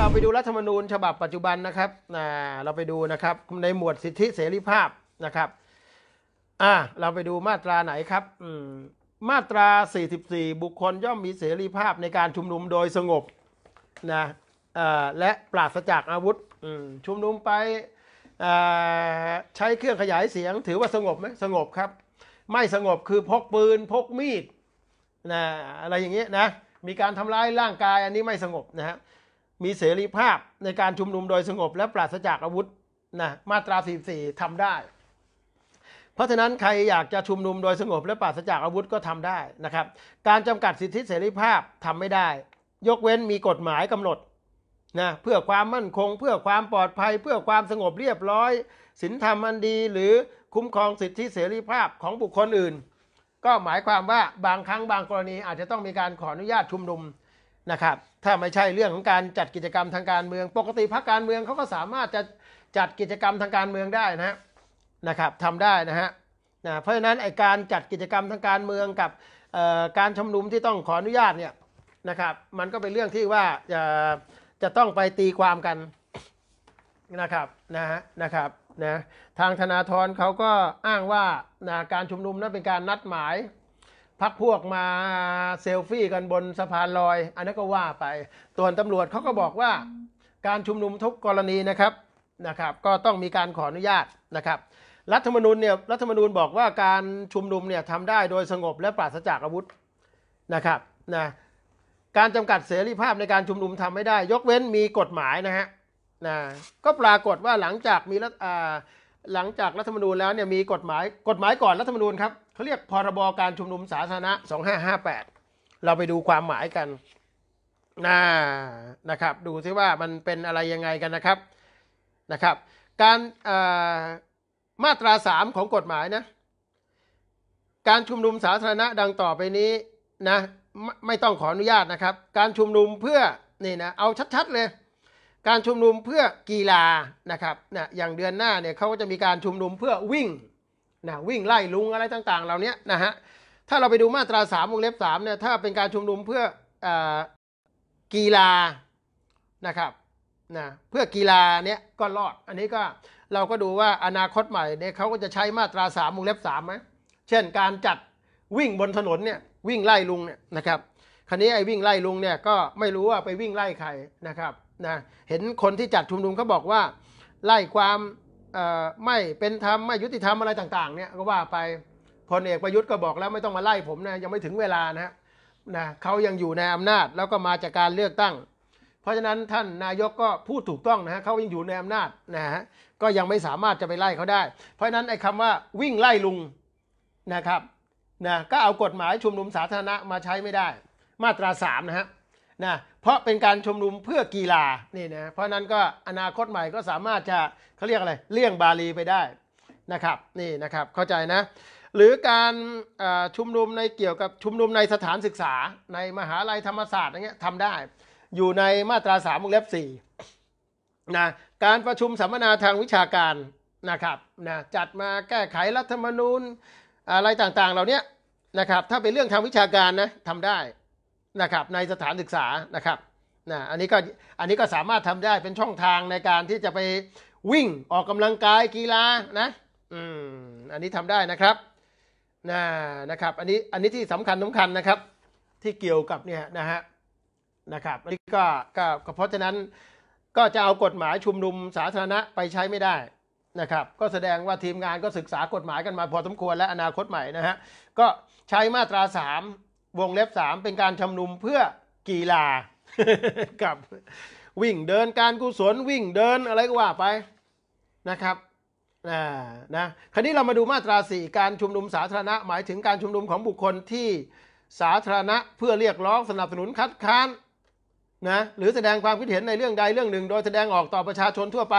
เราไปดูรัฐธรรมนูญฉบับปัจจุบันนะครับ เราไปดูนะครับในหมวดสิทธิเสรีภาพนะครับอ่าเราไปดูมาตราไหนครับ มาตรา 44 บุคคลย่อมมีเสรีภาพในการชุมนุมโดยสงบนะและปราศจากอาวุธชุมนุมไปใช้เครื่องขยายเสียงถือว่าสงบไหมสงบครับ ไม่สงบคือพกปืนพกมีดนะอะไรอย่างเงี้ยนะ มีการทำร้าย ร่างกายอันนี้ไม่สงบนะฮะมีเสรีภาพในการชุมนุมโดยสงบและปราศจากอาวุธนะมาตรา 44 ทำได้ เพราะฉะนั้นใครอยากจะชุมนุมโดยสงบและปราศจากอาวุธก็ทำได้นะครับการจำกัดสิทธิเสรีภาพทำไม่ได้ ยกเว้นมีกฎหมายกำหนดนะเพื่อความมั่นคง เพื่อความปลอดภัย เพื่อความสงบเรียบร้อยศีลธรรมอันดีหรือคุ้มครองสิทธิเสรีภาพของบุคคลอื่น ก็หมายความว่าบางครั้งบางกรณีอาจจะต้องมีการขออนุญาตชุมนุมนะครับถ้าไม่ใช่เรื่องของการจัดกิจกรรมทางการเมือง ปกติพรรคการเมืองเขาก็สามารถจะจัดกิจกรรมทางการเมืองได้นะนะครับทำได้นะฮะนะเพราะฉะนั้นไอการจัดกิจกรรมทางการเมืองกับการชุมนุมที่ต้องขออนุญาตเนี่ยนะครับมันก็เป็นเรื่องที่ว่าจะจะต้องไปตีความกันนะครับนะฮะนะครับนะทางธนาธรเขาก็อ้างว่านะการชุมนุมนั้นเป็นการนัดหมายพักพวกมาเซลฟี่กันบนสะพานลอย อันนั้นก็ว่าไปส่วนตำรวจเขาก็บอกว่าการชุมนุมทุก กรณีนะครับนะครับก็ต้องมีการขออนุญาตนะครับรัฐธรรมนูญเนี่ยรัฐธรรมนูญบอกว่าการชุมนุมเนี่ยทำได้โดยสงบและปราศจากอาวุธนะครับนะการจำกัดเสรีภาพในการชุมนุมทำไม่ได้ ยกเว้นมีกฎหมายนะฮะนะก็ปรากฏว่าหลังจากมีรัฐหลังจากรัฐธรรมนูญแล้วเนี่ยมีกฎหมาย กฎหมายก่อนรัฐธรรมนูญครับเขาเรียกพรบ การชุมนุม สาธารณะ 2558 เราไปดูความหมายกันนะนะครับ ดูซิว่ามันเป็นอะไร ยังไงกันนะครับนะครับ การมาตรา 3 ของกฎหมายนะการชุมนุมสาธารณะดังต่อไปนี้นะไมไม่ต้องขออนุญาตนะครับ การชุมนุมเพื่อ นี่นะ เอาชัด ๆ เลย การชุมนุมเพื่อกีฬานะครับนะอย่างเดือนหน้า เนี่ยเขาก็จะมีการชุมนุมเพื่อวิ่งนะวิ่งไล่ลุงอะไรต่าง ๆเหล่านี้นะฮะถ้าเราไปดูมาตราสามวงเล็บสามเนี่ย ถ้าเป็นการชุมนุมเพื่ออกีฬานะครับนะเพื่อกีฬาเนี้ยก็รอดอันนี้ก็เราก็ดูว่าอนาคตใหม่เนี่ยเขาก็จะใช้มาตราสามวงเล็บสามไหมเช่นการจัดวิ่งบนถนนเนี่ยวิ่งไล่ลุงเนี่ยนะครับคันนี้ไอ้วิ่งไล่ลุงเนี่ยก็ไม่รู้ว่าไปวิ่งไล่ใครนะครับนะเห็นคนที่จัดชุมนุมเขาบอกว่าไล่ความไม่เป็นธรรมไม่ยุติธรรมอะไรต่างๆเนี่ยก็ว่าไปพลเอกประยุทธ์ก็บอกแล้วไม่ต้องมาไล่ผมนะยังไม่ถึงเวลานะนะเขายังอยู่ในอำนาจแล้วก็มาจากการเลือกตั้ง เพราะฉะนั้นท่านนายกก็พูดถูกต้องนะฮะเขายังอยู่ในอำนาจนะฮะก็ยังไม่สามารถจะไปไล่เขาได้ เพราะฉะนั้นไอ้คำว่าวิ่งไล่ลุงนะครับนะก็เอากฎหมายชุมนุมสาธารณะมาใช้ไม่ได้ มาตราสามนะฮะนะเพราะเป็นการชุมนุมเพื่อกีฬานี่นะเพราะนั้นก็อนาคตใหม่ก็สามารถจะเขาเรียกอะไรเลี่ยงบาลีไปได้นะครับนี่นะครับเข้าใจนะหรือการชุมนุมในเกี่ยวกับชุมนุมในสถานศึกษา ในมหาลัยธรรมศาสตร์อะไรเงี้ยทำได้ อยู่ในมาตราสามวงเล็บสี่นะการประชุมสัมมนาทางวิชาการนะครับนะจัดมาแก้ไขรัฐธรรมนูญอะไรต่างๆเหล่านี้นะครับถ้าเป็นเรื่องทางวิชาการนะทำได้นะครับในสถานศึกษานะครับนะอันนี้ก็อันนี้ก็สามารถทำได้เป็นช่องทางในการที่จะไปวิ่งออกกำลังกายกีฬานะอืมอันนี้ทำได้นะครับนะนะครับ อันนี้อันนี้ที่สำคัญสาคัญนะครับที่เกี่ยวกับเนี่ยนะฮะนะครับอันนี้ก็ก็เพราะฉะนั้น ก็จะเอากฎหมายชุมนุมสาธารณะไปใช้ไม่ได้นะครับ ก็แสดงว่าทีมงานก็ศึกษากฎหมายกันมาพอสมควรและอนาคตใหม่นะฮะก็ใช้มาตรา3วงเล็บสามเป็นการชุมนุมเพื่อกีฬากับ วิ่งเดินการกุศลวิ่งเดินอะไรก็ว่าไปนะครับนะนะคราวนี้เรามาดูมาตราสี่การชุมนุมสาธารณะ หมายถึงการชุมนุมของบุคคลที่สาธารณะเพื่อเรียกร้องสนับสนุนคัดค้านนะหรือแสดงความคิดเห็นในเรื่องใดเรื่องหนึ่ง โดยแสดงออกต่อประชาชนทั่วไป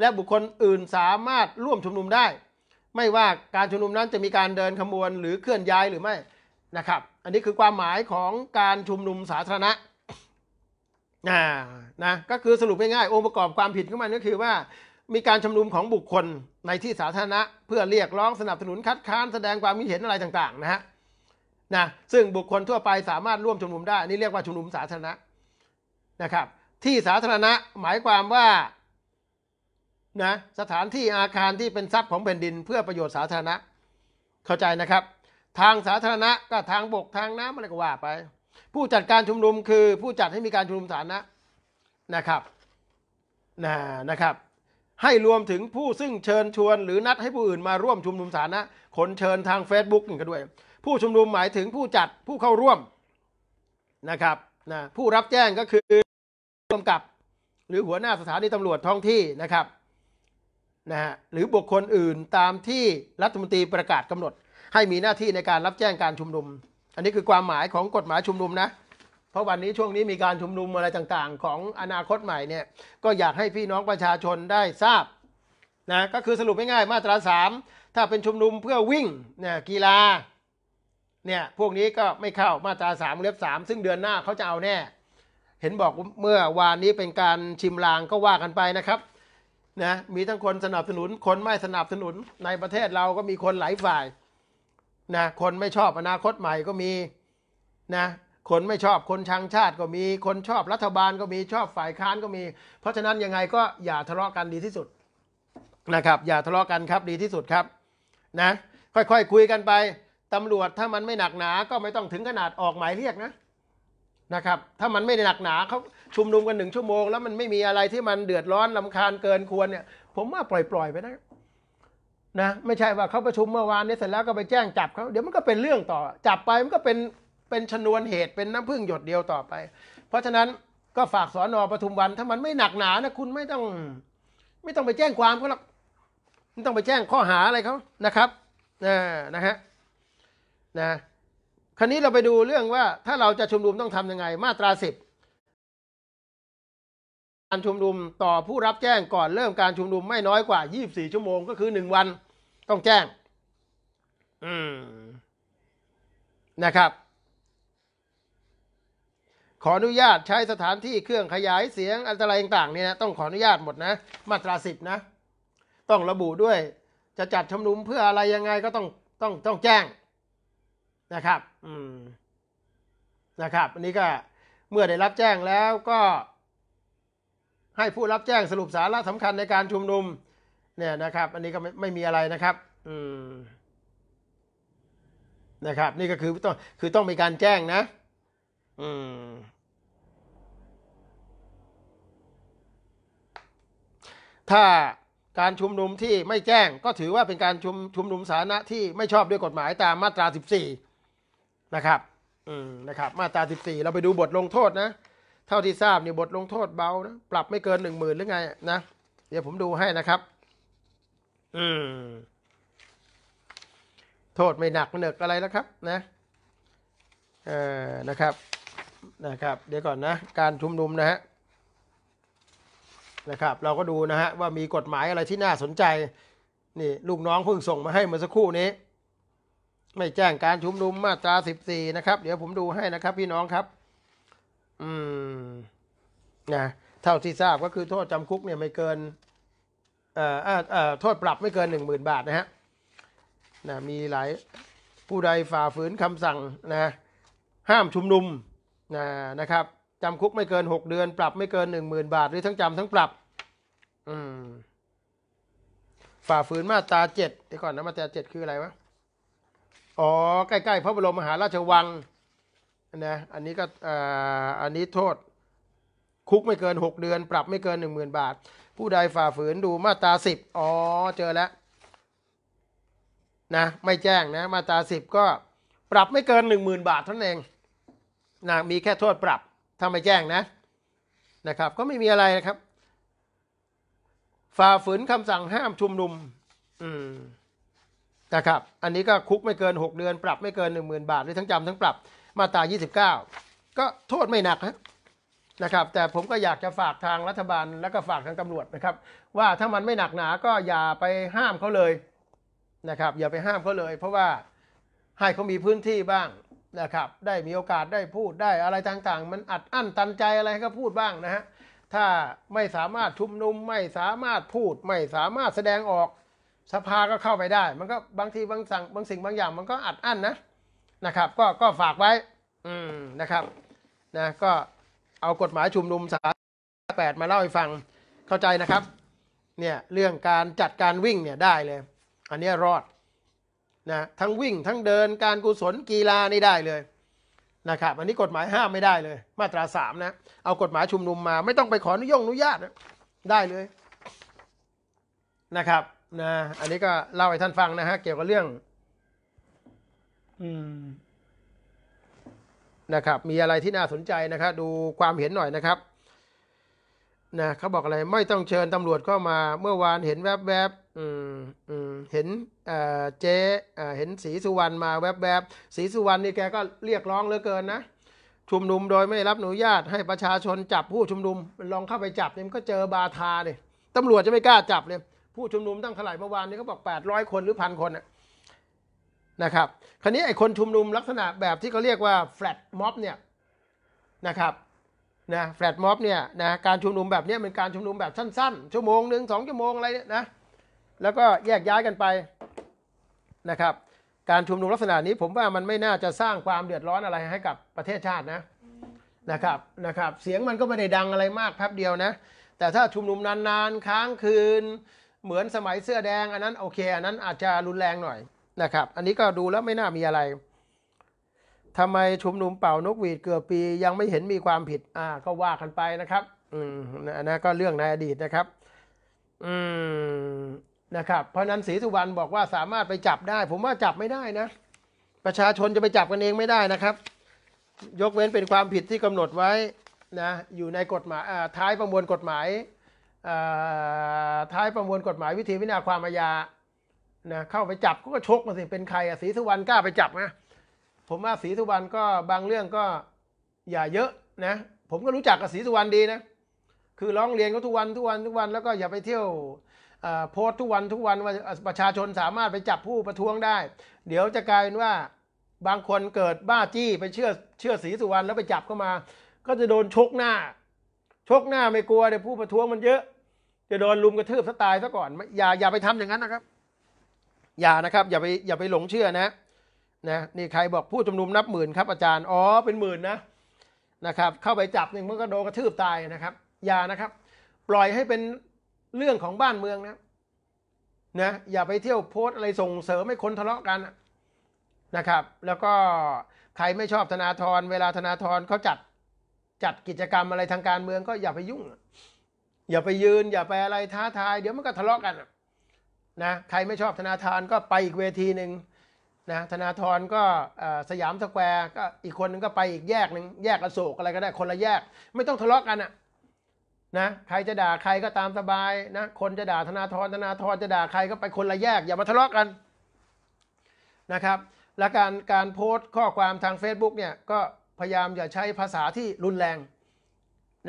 และบุคคลอื่นสามารถร่วมชุมนุมได้ ไม่ว่าการชุมนุมนั้นจะมีการเดินขบวนหรือเคลื่อนย้ายหรือไม่นะครับ อันนี้คือความหมายของการชุมนุมสาธารณะนะนะก็คือสรุปง่ายๆองค์ประกอบความผิดของมันก็คือว่า มีการชุมนุมของบุคคลในที่สาธารณะเพื่อเรียกร้องสนับสนุนคัดค้านแสดงความคิดเห็นอะไรต่างๆนะฮะนะซึ่งบุคคลทั่วไปสามารถร่วมชุมนุมได้นี่เรียกว่าชุมนุมสาธารณะนะครับ ที่สาธารณะหมายความว่านะสถานที่อาคารที่เป็นทรัพย์ของแผ่นดิน เพื่อประโยชน์สาธารณะ เข้าใจนะครับทางสาธารณะก็ทางบกทางน้ำอะไรก็ว่าไปผู้จัดการชุมนุมคือผู้จัดให้มีการชุมนุมสาธารณะนะครับนะนะครับ ให้รวมถึงผู้ซึ่งเชิญชวนหรือนัดให้ผู้อื่นมาร่วมชุมนุมสาธารณะคนเชิญทาง Facebook นี่ก็ด้วยผู้ชุมนุมหมายถึงผู้จัดผู้เข้าร่วมนะครับนะผู้รับแจ้งก็คือกมกับหรือหัวหน้าสถานีตำรวจท้องที่นะครับนะฮะหรือบุคคลอื่นตามที่รัฐมนตรีประกาศกำหนดให้มีหน้าที่ในการรับแจ้งการชุมนุม อันนี้คือความหมายของกฎหมายชุมนุมนะ เพราะวันนี้ช่วงนี้มีการชุมนุมอะไรต่างๆ ของอนาคตใหม่เนี่ย ก็อยากให้พี่น้องประชาชนได้ทราบนะ ก็คือสรุปง่ายๆมาตราสาม ถ้าเป็นชุมนุมเพื่อวิ่ง เนี่ย กีฬา เนี่ย พวกนี้ก็ไม่เข้า มาตราสามเล็บสาม ซึ่งเดือนหน้าเขาจะเอาแน่ เห็นบอกเมื่อวานนี้เป็นการชิมลางก็ว่ากันไปนะครับ นะ มีทั้งคนสนับสนุน คนไม่สนับสนุน ในประเทศเราก็มีคนหลายฝ่ายนะคนไม่ชอบอนาคตใหม่ก็มีนะคนไม่ชอบคนชังชาติก็มี คนชอบรัฐบาลก็มีชอบฝ่ายค้านก็มี เพราะฉะนั้นยังไงก็อย่าทะเลาะกันดีที่สุดนะครับ อย่าทะเลาะกันครับดีที่สุดครับ นะ ค่อยๆคคุยกันไปตำรวจถ้ามันไม่หนักหนาก็ไม่ต้องถึงขนาดออกหมายเรียกนะนะครับ ถ้ามันไม่หนักหนาเขาชุมนุมกันหนึ่งชั่วโมงแล้วมันไม่มีอะไรที่มันเดือดร้อนลำคาญเกินควรเนี่ยผมว่าปล่อยๆไปได้นะไม่ใช่ว่าเขาประชุมเมื่อวานนี้เสร็จแล้วก็ไปแจ้งจับเขา เดี๋ยวมันก็เป็นเรื่องต่อ จับไปมันก็เป็นเป็นชนวนเหตุเป็นน้ำพึ่งหยดเดียวต่อไป เพราะฉะนั้นก็ฝากสอนอปทุมวันถ้ามันไม่หนักหนานะ คุณไม่ต้อง ไม่ต้องไปแจ้งความเขาหรอกไม่ต้องไปแจ้งข้อหาอะไรเขานะครับนะนะฮะนะ คราวนี้เราไปดูเรื่องว่า ถ้าเราจะชุมนุมต้องทํำยังไง มาตราสิบการชุมนุมต่อผู้รับแจ้งก่อนเริ่มการชุมนุมไม่น้อยกว่า24ชั่วโมงก็คือ1วันต้องแจ้ง อืมนะครับ ขออนุญาตใช้สถานที่เครื่องขยายเสียงอันตรายต่างๆเนี่ยนะ ต้องขออนุญาตหมดนะ มาตราสิบนะ ต้องระบุด้วย จะจัดชุมนุมเพื่ออะไรยังไงก็ต้องต้องต้องแจ้งนะครับ อืมนะครับ อันนี้ก็ เมื่อได้รับแจ้งแล้วก็ ให้ผู้รับแจ้งสรุปสาระสำคัญในการชุมนุมเนี่ยนะครับ อันนี้ก็ไม่ไม่มีอะไรนะครับ อืม นะครับ นี่ก็คือต้อง คือต้องมีการแจ้งนะ อืม ถ้าการชุมนุมที่ไม่แจ้งก็ถือว่าเป็นการชุมชุมนุมสาธารณะที่ไม่ชอบด้วยกฎหมายตามมาตรา14นะครับ อืม นะครับ มาตรา14เราไปดูบทลงโทษนะ เท่าที่ทราบเนี่ยบทลงโทษเบานะ ปรับไม่เกิน1 0,000หรือไงนะ เดี๋ยวผมดูให้นะครับอืมโทษไม่หนักไม่เหนกอะไรแล้วครับ นะ เอ่อนะครับ นะครับ เดี๋ยวก่อนนะ การชุมนุมนะฮะ นะครับ เราก็ดูนะฮะ ว่ามีกฎหมายอะไรที่น่าสนใจ นี่ลูกน้องเพิ่งส่งมาให้เมื่อสักครู่นี้ ไม่แจ้งการชุมนุมมาตราสิบสี่นะครับ เดี๋ยวผมดูให้นะครับ พี่น้องครับ อืม นะ เท่าที่ทราบก็คือโทษจำคุกเนี่ยไม่เกินโทษปรับไม่เกิน1 0,000บาทนะฮะนะมีหลายผู้ใดฝ่าฝืนคำสั่งนะ ห้ามชุมนุมนะนะครับจำคุกไม่เกิน 6 เดือน ปรับไม่เกิน10,000บาท หรือทั้งจำทั้งปรับฝ่าฝืนมาตราเจ็ดเดี๋ยวก่อนนะมาตราเจ็ดคืออะไรวะอ๋อใกล้ๆพระบรมมหาราชวังนะอันนี้ก็อันนี้โทษ คุกไม่เกิน 6 เดือน ปรับไม่เกิน10,000บาทผู้ใดฝ่าฝืนดูมาตราสิบอ๋อ เจอแล้วนะ ไม่แจ้งนะ มาตราสิบก็ปรับไม่เกินหนึ่งหมื่นบาทเท่านั้นเองนะมีแค่โทษปรับ ถ้าไม่แจ้งนะนะครับ ก็ไม่มีอะไรนะครับ ฝ่าฝืนคำสั่งห้ามชุมนุม อืมนะครับ อันนี้ก็คุกไม่เกินหกเดือน ปรับไม่เกินห0 0่นบาทหรือทั้งจำทั้งปรับ มาตรายี่สิ้าก็โทษไม่หนักฮะนะครับแต่ผมก็อยากจะฝากทางรัฐบาลและก็ฝากทางตำรวจนะครับ ว่าถ้ามันไม่หนักหนา ก็อย่าไปห้ามเขาเลยนะครับ อย่าไปห้ามเขาเลย เพราะว่าให้เขามีพื้นที่บ้างนะครับ ได้มีโอกาสได้พูดได้อะไรต่างๆ มันอัดอั้นตันใจอะไรให้เขาพูดบ้างนะฮะถ้าไม่สามารถชุมนุมไม่สามารถพูดไม่สามารถแสดงออกสภาก็เข้าไปได้ มันก็บางทีบางสั่ง บางสิ่งบางอย่างมันก็อัดอั้นนะนะครับ ก็ก็ฝากไว้ อืมนะครับนะก็เอากฎหมายชุมนุมสาแปดมาเล่าให้ฟัง เข้าใจนะครับ เนี่ย เรื่องการจัดการวิ่งเนี่ยได้เลย อันนี้รอด นะ ทั้งวิ่งทั้งเดิน การกุศลกีฬานี่ได้เลย นะครับ อันนี้กฎหมายห้ามไม่ได้เลย มาตราสามนะ เอากฎหมายชุมนุมมาไม่ต้องไปขออนุญงอนุญาตได้เลยนะครับ นะ อันนี้ก็เล่าให้ท่านฟังนะฮะ เกี่ยวกับเรื่อง อืมนะครับมีอะไรที่น่าสนใจนะครับดูความเห็นหน่อยนะครับนะเขาบอกอะไรไม่ต้องเชิญตำรวจเข้ามาเมื่อวานเห็นแวบๆบบอืมอืมเห็นเออเจ๊เออเห็นสีสุวรรณมาแวบๆบบสีสุวรรณนี่แกก็เรียกร้องเหลือเกินนะ ชุมนุมโดยไม่รับอนุญาตให้ประชาชนจับผู้ชุมนุมลองเข้าไปจับเนี่ยมันก็เจอบาทาเนี่ยตำรวจจะไม่กล้าจับเลยผู้ชุมนุมตั้งเท่าไหร่เมื่อวานนี้เขาบอก 800 คนหรือพันคนอ่ะนะครับ คราวนี้ไอ้คนชุมนุมลักษณะแบบที่เขาเรียกว่าแฟลตม็อบเนี่ยนะครับนะแฟลตม็อบเนี่ยนะการชุมนุมแบบนี้เป็นการชุมนุมแบบสั้นๆ ชั่วโมงหนึ่งสองชั่วโมงอะไรนะแล้วก็แยกย้ายกันไปนะครับการชุมนุมลักษณะนี้ผมว่ามันไม่น่าจะสร้างความเดือดร้อนอะไรให้กับประเทศชาตินะนะครับนะครับเสียงมันก็ไม่ได้ดังอะไรมากแป๊บเดียวนะแต่ถ้าชุมนุมนานๆค้างคืนเหมือนสมัยเสื้อแดง อันนั้นโอเคอันนั้นอาจจะรุนแรงหน่อยนะครับ อันนี้ก็ดูแล้วไม่น่ามีอะไร ทำไมชุมนุมเป่านกหวีดเกือบปียังไม่เห็นมีความผิด อ่าก็ว่ากันไปนะครับ อืมนะก็เรื่องในอดีตนะครับ อืม นะครับเพราะนั้นศรีสุวรรณบอกว่าสามารถไปจับได้ ผมว่าจับไม่ได้นะ ประชาชนจะไปจับกันเองไม่ได้นะครับ ยกเว้นเป็นความผิดที่กำหนดไว้นะ อยู่ในกฎหมายท้ายประมวลกฎหมาย ท้ายประมวลกฎหมายวิธีวินาความอาญานะเข้าไปจับก็ชกมาสิเป็นใครอะศรีสุวรรณกล้าไปจับนะผมว่าศรีสุวรรณก็บางเรื่องก็อย่าเยอะนะ ผมก็รู้จักกับศรีสุวรรณดีนะ คือร้องเรียนก็ทุกวันทุกวันทุกวันแล้วก็อย่าไปเที่ยวโพสทุกวันทุกวันว่าประชาชนสามารถไปจับผู้ประท้วงได้ เดี๋ยวจะกลายเป็นว่าบางคนเกิดบ้าจี้ไปเชื่อเชื่อศรีสุวรรณแล้วไปจับเข้ามา ก็จะโดนชกหน้า ชกหน้าไม่กลัวเดี๋ยวผู้ประท้วงมันเยอะ จะโดนลุมกระทืบซะตายซะก่อน อย่าอย่าไปทำอย่างนั้นนะครับอย่านะครับอย่าไปอย่าไปหลงเชื่อนะนะนี่ใครบอกผู้ชุมนุมนับหมื่นครับอาจารย์อ๋อเป็นหมื่นนะนะครับเข้าไปจับหนึ่งมันก็โดนกระทืบตายนะครับอย่านะครับ ปล่อยให้เป็นเรื่องของบ้านเมืองนะนะอย่าไปเที่ยวโพสอะไรส่งเสริมให้คนทะเลาะกันนะครับ แล้วก็ใครไม่ชอบธนาธรเวลาธนาธรเขาจัด จัดกิจกรรมอะไรทางการเมืองก็อย่าไปยุ่งอย่าไปยืน อย่าไปอะไรท้าทายเดี๋ยวมันก็ทะเลาะกันนะใครไม่ชอบธนาธรก็ไปอีกเวทีหนึ่งนะธนาธรก็สยามสแควร์ก็อีกคนนึงก็ไปอีกแยกหนึ่งแยกอโศกอะไรก็ได้คนละแยก ไม่ต้องทะเลาะกันอะนะใครจะด่าใครก็ตามสบายนะคนจะด่าธนาธรธนาธรจะด่าใครก็ไปคนละแยกอย่ามาทะเลาะกันนะครับและการการโพสต์ข้อความทาง Facebook เนี่ยก็พยายามอย่าใช้ภาษาที่รุนแรง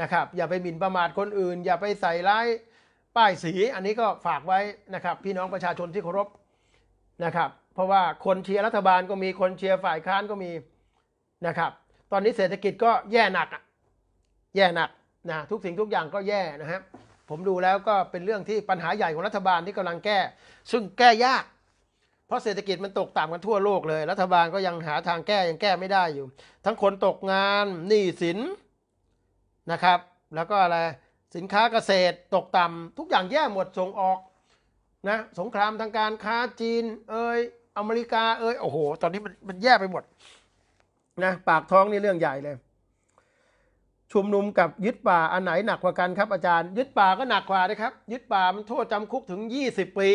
นะครับอย่าไปหมิ่นประมาทคนอื่น อย่าไปใส่ร้ายป้ายสี อันนี้ก็ฝากไว้นะครับ พี่น้องประชาชนที่เคารพนะครับ เพราะว่าคนเชียร์รัฐบาลก็มีคนเชียร์ฝ่ายค้านก็มีนะครับ ตอนนี้เศรษฐกิจก็แย่หนักแย่หนักนะทุกสิ่งทุกอย่างก็แย่นะครับผมดูแล้วก็เป็นเรื่องที่ปัญหาใหญ่ของรัฐบาลที่กำลังแก้ ซึ่งแก้ยากเพราะเศรษฐกิจมันตกต่ำกันทั่วโลกเลยรัฐบาลก็ยังหาทางแก้ยังแก้ไม่ได้อยู่ ทั้งคนตกงานหนี้สินนะครับ แล้วก็อะไรสินค้าเกษตรตกต่ำทุกอย่างแย่หมดส่งออกนะสงครามทางการค้าจีน เอ้ยอเมริกาเอ้ยโอ้โหตอนนี้มันมันแย่ไปหมดนะปากท้องนี่เรื่องใหญ่เลยชุมนุมกับยึดป่าอันไหนหนักกว่ากันครับอาจารย์ยึดป่าก็หนักกว่านะครับ ยึดป่ามันโทษจำคุกถึง 20 ปี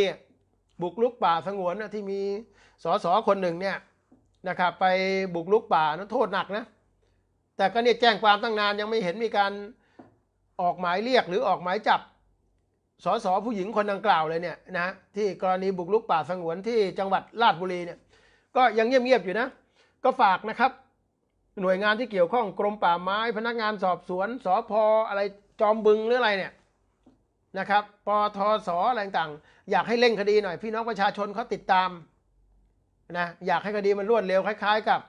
บุกลุกป่าสงวนนะที่มีสสคนหนึ่งเนี่ยนะครับไปบุกลุกป่านะโทษหนักนะ แต่ก็เนี่ยแจ้งความตั้งนานยังไม่เห็นมีการออกหมายเรียกหรือออกหมายจับสสผู้หญิงคนดังกล่าวเลยเนี่ยนะที่กรณีบุกลุกป่าสงวนที่จังหวัดราชบุรีเนี่ยก็ยังเงียบๆอยู่นะก็ฝากนะครับ หน่วยงานที่เกี่ยวข้องกรมป่าไม้พนักงานสอบสวนสอพออะไรจอมบึงหรืออะไรเนี่ยนะครับปทสอะไรต่างอยากให้เร่งคดีหน่อย พี่น้องประชาชนเขาติดตามนะอยากให้คดีมันรวดเร็วคล้ายๆ กับ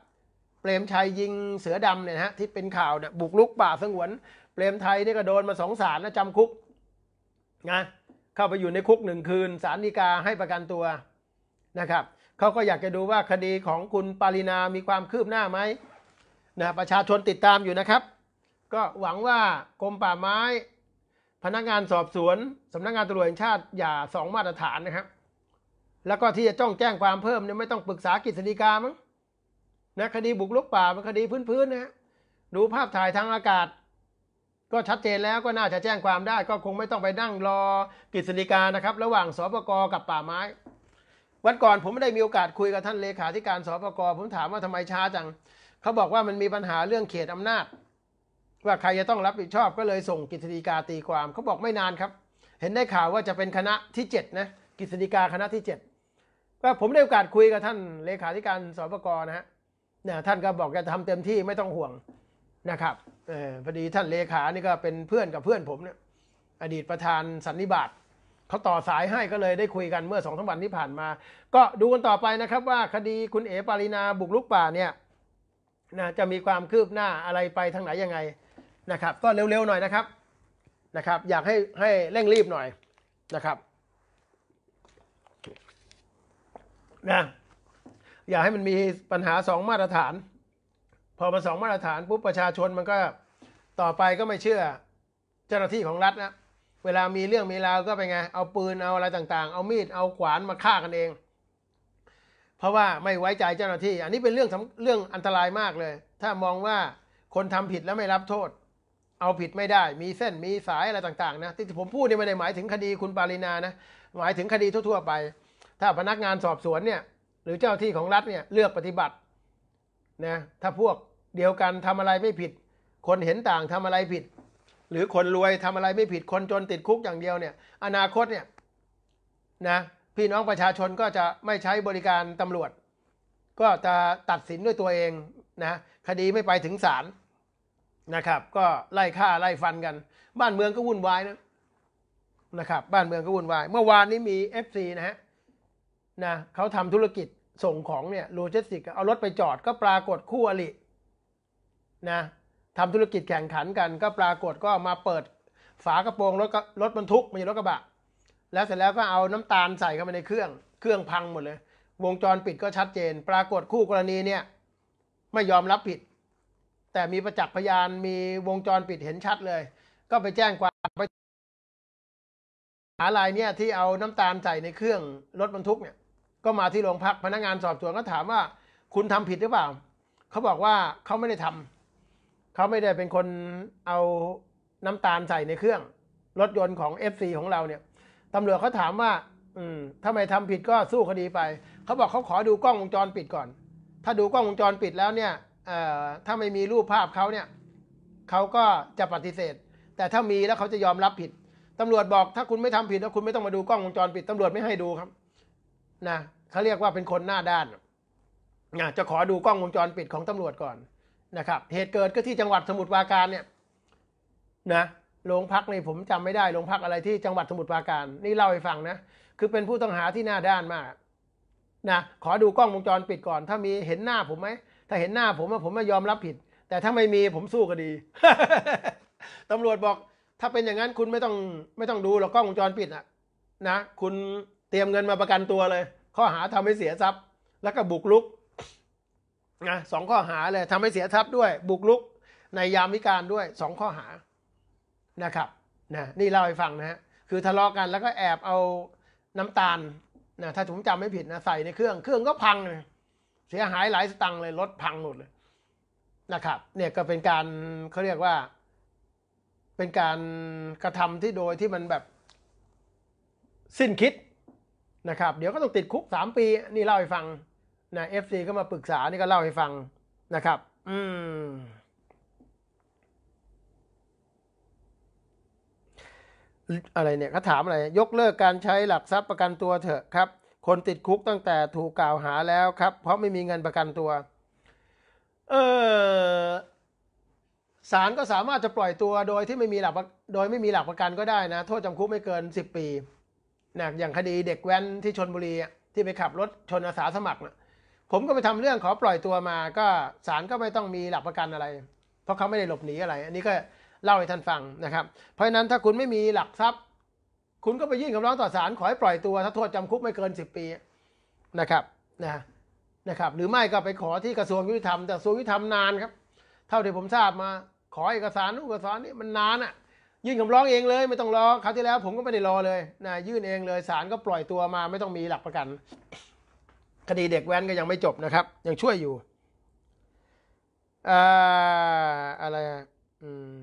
เปรมชัยยิงเสือดำเนี่ยฮะที่เป็นข่าวเนี่ยบุกลุก ป่าสงวนเปรมไทยนี่ก็โดนมาสองศาลนะจำคุกนะเข้าไปอยู่ในคุกหนึ่งคืน ศาลฎีกาให้ประกันตัวนะครับเขาก็อยากจะดูว่าคดีของคุณปารินามีความคืบหน้าไหมนะประชาชนติดตามอยู่นะครับ ก็หวังว่ากรมป่าไม้ พนักงานสอบสวนสำนักงานตำรวจแห่งชาติ อย่าสองมาตรฐานนะครับแล้วก็ที่จะจ้องแจ้งความเพิ่มเนี่ยไม่ต้องปรึกษากฤษฎีกามั้งนะคดีบุกลุกป่าเป็นคดีพื้นๆนะฮะดูภาพถ่ายทางอากาศก็ชัดเจนแล้วก็น่าจะแจ้งความได้ก็คงไม่ต้องไปนั่งรอกฤษฎีกานะครับ ระหว่างสปกกับป่าไม้ วันก่อนผมไม่ได้มีโอกาสคุยกับท่านเลขาธิการสปกผมถามว่าทำไมช้าจังเขาบอกว่ามันมีปัญหาเรื่องเขตอำนาจ ว่าใครจะต้องรับผิดชอบก็เลยส่งกฤษฎีกาตีความ เขาบอกไม่นานครับ เห็นได้ข่าวว่าจะเป็นคณะที่ 7นะกฤษฎีกาคณะที่7ก็ผมได้โอกาสคุยกับท่านเลขาธิการสปกนะฮะเนี่ยท่านก็บอกจะทำเต็มที่ไม่ต้องห่วงนะครับออพอดีท่านเลขานี่ก็เป็นเพื่อนกับเพื่อนผมเนี่ย อดีตประธานสันนิบาตเขาต่อสายให้ก็เลยได้คุยกันเมื่อสองสามวันที่ผ่านมา ก็ดูกันต่อไปนะครับว่าคดีคุณเอ๋ปารินาบุกลุกป่าเนี่ยนะจะมีความคืบหน้าอะไรไปทางไหนยังไงนะครับ ก็เร็ว ๆ หน่อยนะครับนะครับ อยากให้ให้เร่งรีบหน่อยนะครับนะอย่าให้มันมีปัญหาสองมาตรฐานพอมาสองมาตรฐานปุ๊บประชาชนมันก็ต่อไปก็ไม่เชื่อเจ้าหน้าที่ของรัฐนะ เวลามีเรื่องมีราวก็ไปไง เอาปืนเอาอะไรต่าง ๆ เอามีดเอาขวาน มาฆ่ากันเอง เพราะว่าไม่ไว้ใจเจ้าหน้าที่ อันนี้เป็นเรื่องเรื่องอันตรายมากเลย ถ้ามองว่าคนทำผิดแล้วไม่รับโทษ เอาผิดไม่ได้ มีเส้นมีสายอะไรต่างๆนะที่ผมพูดเนี่ยไม่ได้หมายถึงคดีคุณปารินานะ หมายถึงคดีทั่ว ๆ ไป ถ้าพนักงานสอบสวนเนี่ย หรือเจ้าที่ของรัฐเนี่ย เลือกปฏิบัตินะถ้าพวกเดียวกันทำอะไรไม่ผิด คนเห็นต่างทำอะไรผิด หรือคนรวยทำอะไรไม่ผิดคนจนติดคุกอย่างเดียวเนี่ย อนาคตเนี่ยนะ พี่น้องประชาชนก็จะไม่ใช้บริการตำรวจ ก็จะตัดสินด้วยตัวเองนะ คดีไม่ไปถึงศาลนะครับ ก็ไล่ฆ่าไล่ฟันกัน บ้านเมืองก็วุ่นวายนะนะครับบ้านเมืองก็วุ่นวาย เมื่อวานนี้มี f ีนะฮะนะเขาทำธุรกิจส่งของเนี่ยโลจิสติกเอารถไปจอดก็ปรากฏคู่อรินะทำธุรกิจแข่งขันกันก็ปรากฏก็มาเปิดฝากระโปรงรถรถบรรทุกไม่ใช่รถกระบะ แล้วเสร็จแล้วก็เอาน้ำตาลใส่เข้าไปในเครื่อง เครื่องพังหมดเลย วงจรปิดก็ชัดเจน ปรากฏคู่กรณีเนี่ย ไม่ยอมรับผิด แต่มีประจักษ์พยานมีวงจรปิดเห็นชัดเลย ก็ไปแจ้งความไปหาลายเนี่ยที่เอาน้ำตาลใส่ในเครื่องรถบรรทุกเนี่ย ก็มาที่โรงพักพนักงานสอบสวนก็ถามว่า คุณทำผิดหรือเปล่าเขาบอกว่าเขาไม่ได้ทำเขาไม่ได้เป็นคนเอาน้ำตาลใส่ในเครื่องรถยนต์ของ FC ของเราเนี่ยตำรวจเขาถามว่า อืมทาไมทำผิดก็สู้คดีไป เขาบอกเขาขอดูกล้องวงจรปิดก่อน ถ้าดูกล้องวงจรปิดแล้วเนี่ยถ้าไม่มีรูปภาพเขาเนี่ย เขาก็จะปฏิเสธ แต่ถ้ามีแล้วเขาจะยอมรับผิดตำรวจบอก ถ้าคุณไม่ทำผิดแล้ว คุณไม่ต้องมาดูกล้องวงจรปิดตำรวจไม่ให้ดูครับ นะเขาเรียกว่าเป็นคนหน้าด้านนะจะขอดูกล้องวงจรปิดของตำรวจก่อนนะครับ เหตุเกิดก็ที่จังหวัดสมุทรปราการเนี่ยนะ โรงพักนี่ผมจำไม่ได้ โรงพักอะไรที่จังหวัดสมุทรปราการนี่เล่าให้ฟังนะ คือเป็นผู้ต้องหาที่หน้าด้านมากนะ ขอดูกล้องวงจรปิดก่อน ถ้ามีเห็นหน้าผมไหมถ้าเห็นหน้าผมผมไม่ยอมรับผิด แต่ถ้าไม่มีผมสู้คดี ตำรวจบอกถ้าเป็นอย่างนั้นคุณไม่ต้องไม่ต้องดูหรอกกล้องวงจรปิดนะนะ คุณเตรียมเงินมาประกันตัวเลย ข้อหาทำให้เสียทรัพย์ แล้วก็บุกลุกนะสองข้อหาเลยทำให้เสียทรัพย์ด้วยบุกลุกในยามวิการด้วยสองข้อหานะครับนะนี่เล่าให้ฟังนะฮะคือทะเลาะกันแล้วก็แอบเอาน้ำตาลนะถ้าผมจำไม่ผิดนะใส่ในเครื่องเครื่องก็พังเลยเสียหายหลายสตังค์เลยรถพังหมดเลยนะครับเนี่ยก็เป็นการเขาเรียกว่า เป็นการกระทำที่โดยที่มันแบบ สิ้นคิดนะครับ เดี๋ยวก็ต้องติดคุก3ปีนี่เล่าให้ฟังนะเอฟซีก็มาปรึกษา นี่ก็เล่าให้ฟังนะครับ อืมอะไรเนี่ย เขาถามอะไร ยกเลิกการใช้หลักทรัพย์ประกันตัวเถอะครับ คนติดคุกตั้งแต่ถูกกล่าวหาแล้วครับ เพราะไม่มีเงินประกันตัว เออศาลก็สามารถจะปล่อยตัวโดยที่ไม่มีหลัก โดยไม่มีหลักประกันก็ได้นะ โทษจำคุกไม่เกินสิบปีนะอย่างคดีเด็กแว้นที่ชนบุรีที่ไปขับรถชนอาสาสมัครนะผมก็ไปทำเรื่องขอปล่อยตัวมา ก็ศาลก็ไม่ต้องมีหลักประกันอะไร เพราะเขาไม่ได้หลบหนีอะไร อันนี้ก็เล่าให้ท่านฟังนะครับ เพราะฉะนั้นถ้าคุณไม่มีหลักทรัพย์ คุณก็ไปยื่นคำร้องต่อศาลขอให้ปล่อยตัว ถ้าโทษจำคุกไม่เกิน10ปีนะครับ นะ นะครับ หรือไม่ก็ไปขอที่กระทรวงยุติธรรม แต่กระทรวงยุติธรรมนานครับ เท่าที่ผมทราบมา ขอเอกสารนู่นเอกสารนี่มันนานอะ่ะ ยื่นคำร้องเองเลย ไม่ต้องรอ คราวที่แล้วผมก็ไม่ได้รอเลยนะยื่นเองเลย ศาลก็ปล่อยตัวมาไม่ต้องมีหลักประกันคดีเด็กแว้นก็ยังไม่จบนะครับ ยังช่วยอยู่อ่อะไรอืม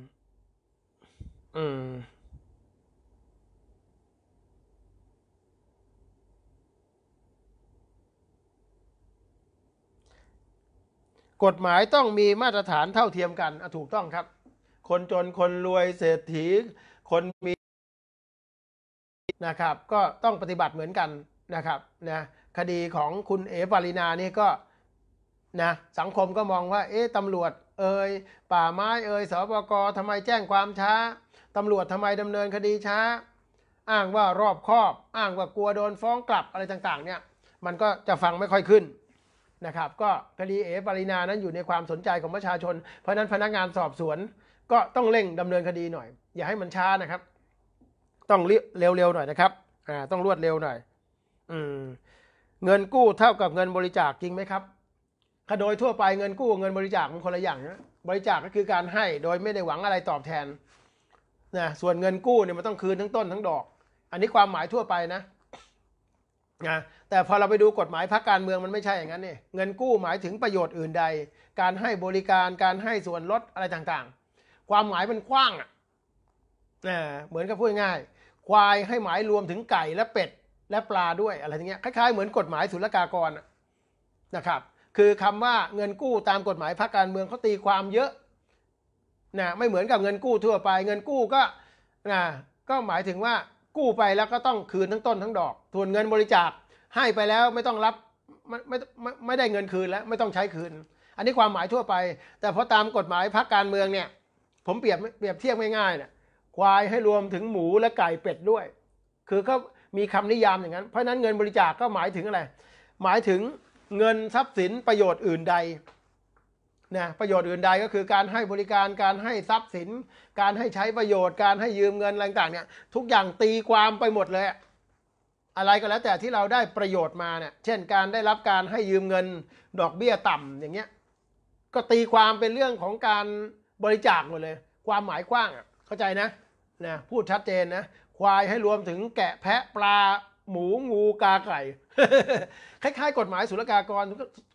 อืม กฎหมายต้องมีมาตรฐานเท่าเทียมกันถูกต้องครับ คนจนคนรวยเศรษฐี คนมี นะครับ ก็ต้องปฏิบัติเหมือนกันนะครับนะคดีของคุณเอ๋ปารินาเนี่ยก็นะสังคมก็มองว่า เอ๊ะตำรวจ เอ่ยป่าไม้ เอ่ยสปกทำไมแจ้งความช้าตำรวจทำไมดำเนินคดีช้า อ้างว่ารอบคอบ อ้างว่ากลัวโดนฟ้องกลับอะไรต่าง ๆ เนี่ย มันก็จะฟังไม่ค่อยขึ้น นะครับ ก็คดีเอ๋ปารินานั้นอยู่ในความสนใจของประชาชน เพราะนั้นพนักงานสอบสวน ก็ต้องเร่งดำเนินคดีหน่อย อย่าให้มันช้านะครับ ต้องเร็วๆหน่อยนะครับอ่าต้องรวดเร็วหน่อย อืมเงินกู้เท่ากับเงินบริจาคจริงไหมครับถ้าโดยทั่วไปเงินกู้เงินบริจาคมันคนละอย่างนะบริจาคก็คือการให้โดยไม่ได้หวังอะไรตอบแทนนะส่วนเงินกู้เนี่ยมันต้องคืนทั้งต้นทั้งดอก อันนี้ความหมายทั่วไปนะนะแต่พอเราไปดูกฎหมายพักการเมืองมันไม่ใช่อย่างนั้นเนี่ยเงินกู้หมายถึงประโยชน์อื่นใด การให้บริการการให้ส่วนลดอะไรต่างๆ ความหมายมันกว้างอ่ะนะเหมือนกับพูดง่าย ควายให้หมายรวมถึงไก่และเป็ดและปลาด้วย อะไรอย่างเงี้ยคล้ายๆเหมือนกฎหมายศุลกากรนะครับ คือคำว่าเงินกู้ตามกฎหมายพรรคการเมืองเขาตีความเยอะนะไม่เหมือนกับเงินกู้ทั่วไปเงินกู้ก็นะก็หมายถึงว่ากู้ไปแล้วก็ต้องคืนทั้งต้นทั้งดอกทวนเงินบริจาคให้ไปแล้วไม่ต้องรับไม่ไมไม่ไม่ได้เงินคืน แล้วไม่ต้องใช้คืน อันนี้ความหมายทั่วไป แต่พอตามกฎหมายพรรคการเมืองเนี่ย ผมเปรียบเปรียบเทียบง่ายๆเนี่ยควายให้รวมถึงหมูและไก่เป็ดด้วย คือเขามีคำนิยามอย่างนั้น เพราะนั้นเงินบริจาคก็หมายถึงอะไร หมายถึงเงินทรัพย์สินประโยชน์อื่นใด นะ ประโยชน์อื่นใดก็คือการให้บริการ การให้ทรัพย์สิน การให้ใช้ประโยชน์ การให้ยืมเงินอะไรต่างเนี่ย ทุกอย่างตีความไปหมดเลย อะไรก็แล้วแต่ที่เราได้ประโยชน์มาเนี่ย เช่น การได้รับการให้ยืมเงินดอกเบี้ยต่ำอย่างเงี้ย ก็ตีความเป็นเรื่องของการบริจาคหมดเลย ความหมายกว้าง เข้าใจนะ นะ พูดชัดเจนนะควายให้รวมถึงแกะแพะปลาหมูงูกาไก่ คล้ายๆ กฎหมายศุลกากร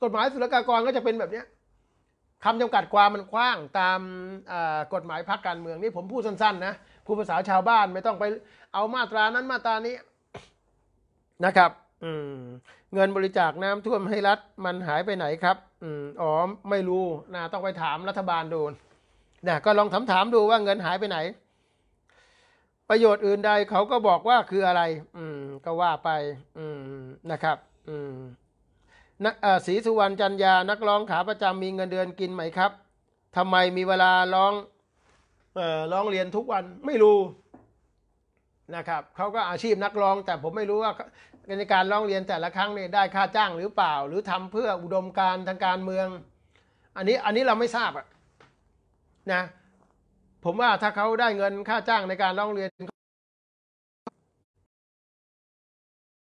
กฎหมายศุลกากรก็จะเป็นแบบนี้คำจำกัดความมันกว้างตามกฎหมายพรรคการเมือง นี่ผมพูดสั้นๆ นะ ผู้ภาษาชาวบ้านไม่ต้องไปเอามาตรานั้นมาตรานี้ นะครับเงินบริจาคน้ำท่วมให้รัฐ มันหายไปไหนครับอ๋อไม่รู้นะต้องไปถามรัฐบาลดูนะก็ลองถามๆดูว่าเงินหายไปไหนประโยชน์อื่นใดเขาก็บอกว่าคืออะไร อืม ก็ว่าไป อืมนะครับ อืมนักศรีสุวรรณจันยานักร้องขาประจำมีเงินเดือนกินไหมครับ ทำไมมีเวลาร้อง เอ่อร้องเรียนทุกวันไม่รู้ นะครับ เขาก็อาชีพนักร้องแต่ผมไม่รู้ว่าในการร้องเรียนแต่ละครั้งเนี่ยได้ค่าจ้างหรือเปล่าหรือทำเพื่ออุดมการทางการเมือง อันนี้อันนี้เราไม่ทราบอะนะผมว่าถ้าเขาได้เงินค่าจ้างในการร้องเรียน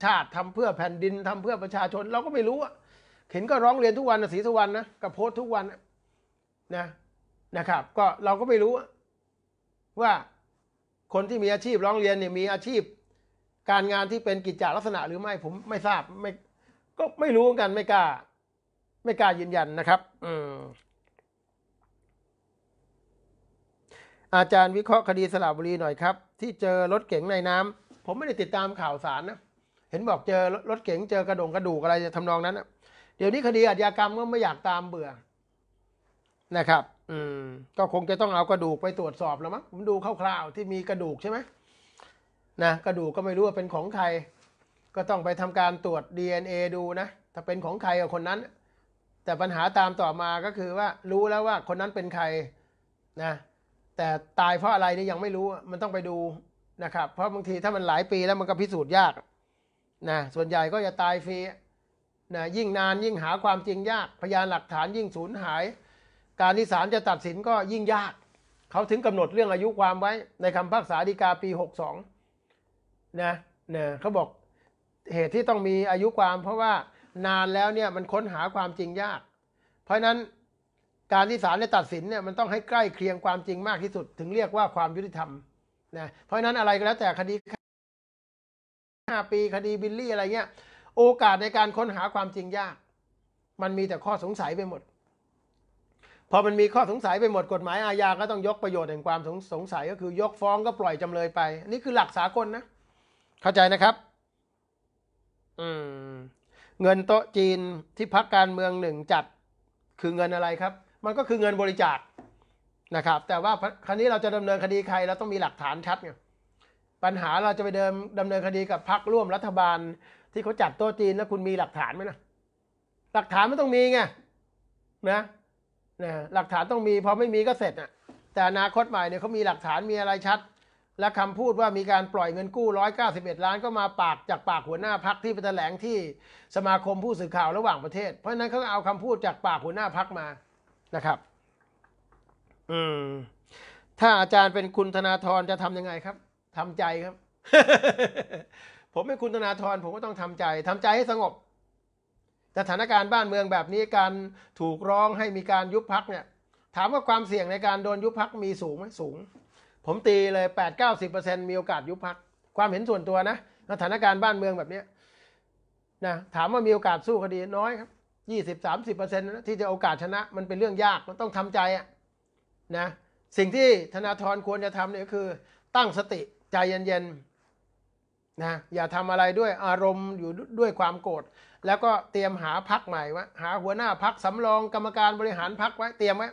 ชาติทำเพื่อแผ่นดินทำเพื่อประชาชน เราก็ไม่รู้อะเห็นก็ร้องเรียนทุกวันนะศรีสุวรรณนะกับโพสทุกวันนะนะครับ ก็เราก็ไม่รู้ว่าคนที่มีอาชีพร้องเรียนเนี่ยมีอาชีพ การงานที่เป็นกิจจลักษณะหรือไม่ผมไม่ทราบไม่ ก็ไม่รู้กันไม่กล้าไม่กล้ายืนยันนะครับ อืมอาจารย์วิเคราะห์คดีสระบุรีหน่อยครับ ที่เจอรถเก๋งในน้ำ ผมไม่ได้ติดตามข่าวสารนะเห็นบอกเจอรถเก๋งเจอกระดงกระดูกอะไรทำนองนั้นนะเดี๋ยวนี้คดีอาญากรรมก็ไม่อยากตามเบื่อ นะครับอืมก็คงจะต้องเอากระดูกไปตรวจสอบ แล้วมั้งผมดูคร่าวๆที่มีกระดูกใช่ไหมนะ กระดูกก็ไม่รู้ว่า เป็นของใคร ก็ต้องไปทำการตรวจ DNA ดูนะถ้าเป็นของใครกับคนนั้น แต่ปัญหาตามต่อมาก็คือว่ารู้แล้วว่าคนนั้นเป็นใคร นะแต่ตายเพราะอะไรเนี่ยยังไม่รู้มันต้องไปดูนะครับเพราะบางทีถ้ามันหลายปีแล้วมันก็พิสูจน์ยากนะส่วนใหญ่ก็จะตายฟรีนะยิ่งนานยิ่งหาความจริงยาก พยานหลักฐานยิ่งสูญหาย การที่ศาลจะตัดสินก็ยิ่งยาก เขาถึงกำหนดเรื่องอายุความไว้ในคำพักษาฎีกาปี 62นะนะเขาบอกเหตุที่ต้องมีอายุความเพราะว่านานแล้วเนี่ยมันค้นหาความจริงยาก เพราะนั้นการที่ศาลด้ตัดสินเนี่ยมันต้องให้ใกล้เคียงความจริงมากที่สุด ถึงเรียกว่าความยุติธรรมนะเพราะนั้นอะไรก็แล้ว แต่คดีห้าปีคดีบิลลี่อะไรเงี้ยโอกาสในการค้นหาความจริงยาก มันมีแต่ข้อสงสัยไปหมด พอมันมีข้อสงสัยไปหมด กฎหมายอาญาก็ต้องยกประโยชน์แห่งความสงสงสัยก็คือ ยกฟ้องก็ปล่อยจำเลยไป นี่คือหลักสากลนนะเข้าใจนะครับ อืม เงินโต๊ะจีนที่พักการเมืองหนึ่งจัดคือเงินอะไรครับมันก็คือเงินบริจาคนะครับ แต่ว่าครั้นี้เราจะดำเนินคดีใครเราต้องมีหลักฐานชัดเนี่ยปัญหาเราจะไปเดิมดำเนินคดีกับพรรคร่วมรัฐบาลที่เขาจัดโต๊ะจีนแล้วคุณมีหลักฐานไหมนะหลักฐานไม่ต้องมีไง นะนะหลักฐานต้องมีพอไม่มีก็เสร็จอ่ะแต่อนาคตใหม่เนี่ยเขามีหลักฐานมีอะไรชัด และคำพูดว่ามีการปล่อยเงินกู้ 191 ล้านก็มาปากจากปากหัวหน้าพักที่ไปแถลงที่สมาคมผู้สื่อข่าวระหว่างประเทศ เพราะนั้นเขาเอาคำพูดจากปากหัวหน้าพักมานะครับอืมถ้าอาจารย์เป็นคุณธนาธรจะทํำยังไงครับ ทำใจครับ ผมเป็นคุณธนาธรผมก็ต้องทำใจ ทำใจให้สงบสถานการณ์บ้านเมืองแบบนี้การถูกร้องให้มีการยุบพักเนี่ย ถามว่าความเสี่ยงในการโดนยุบพักมีสูงไหมสูง ผมตีเลย8 9 0มีโอกาสยุบพักความเห็นส่วนตัวนะสถานการณ์บ้านเมืองแบบนี้นะถามว่ามีโอกาสสู้คดีน้อยครับยี่สิบสามสิบเปอร์เซ็นต์ที่จะโอกาสชนะมันเป็นเรื่องยากมันต้องทำใจอะนะ สิ่งที่ธนาธรควรจะทำเนี่ยก็คือ ตั้งสติใจเย็นๆนะอย่าทำอะไรด้วยอารมณ์อยู่ด้วยความโกรธแล้วก็เตรียมหาพักใหม่ไว้หาหัวหน้าพักสำรองกรรมการบริหารพักไว้เตรียมไว้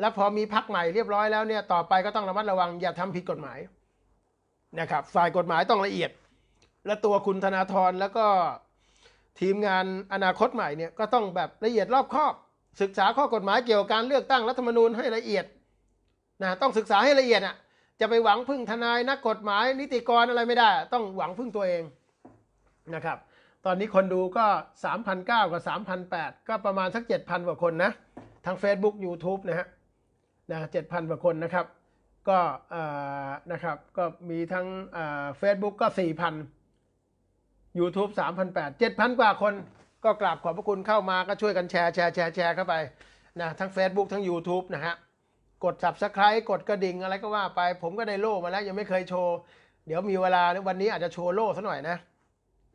แล้วพอมีพักใหม่เรียบร้อยแล้วเนี่ยต่อไปก็ต้องระมัดระวังอย่าทำผิดกฎหมายนะครับฝ่ายกฎหมายต้องละเอียด และตัวคุณธนาธรแล้วก็ทีมงานอนาคตใหม่เนี่ยก็ต้องแบบละเอียดรอบคอบ ศึกษาข้อกฎหมายเกี่ยวกับการเลือกตั้งรัฐธรรมนูญให้ละเอียดนะต้องศึกษาให้ละเอียดอ่ะจะไปหวังพึ่งทนายนักกฎหมายนิติกรอะไรไม่ได้ต้องหวังพึ่งตัวเองนะครับตอนนี้คนดูก็3,009กับ3,008ก็ประมาณสัก7,000กว่าคนนะทาง Facebook YouTube นะฮะนะ7,000กว่าคนนะครับก็นะครับ ก็มีทั้งเฟซบุ๊กก็ 4,000 y o u t u แปดเจ็ดพันกว่าคน ก็กราบขอบพระคุณเข้ามาก็ช่วยกันแชร์แชร์แชร์แชร์เข้าไป นะ ทั้ง Facebook ทั้ง YouTube นะฮะ กด Subscribe กดกระดิ่งอะไรก็ว่าไป ผมก็ได้โล่มาแล้ว ยังไม่เคยโชว์ เดี๋ยวมีเวลา วันนี้อาจจะโชว์โล่สักหน่อยนะ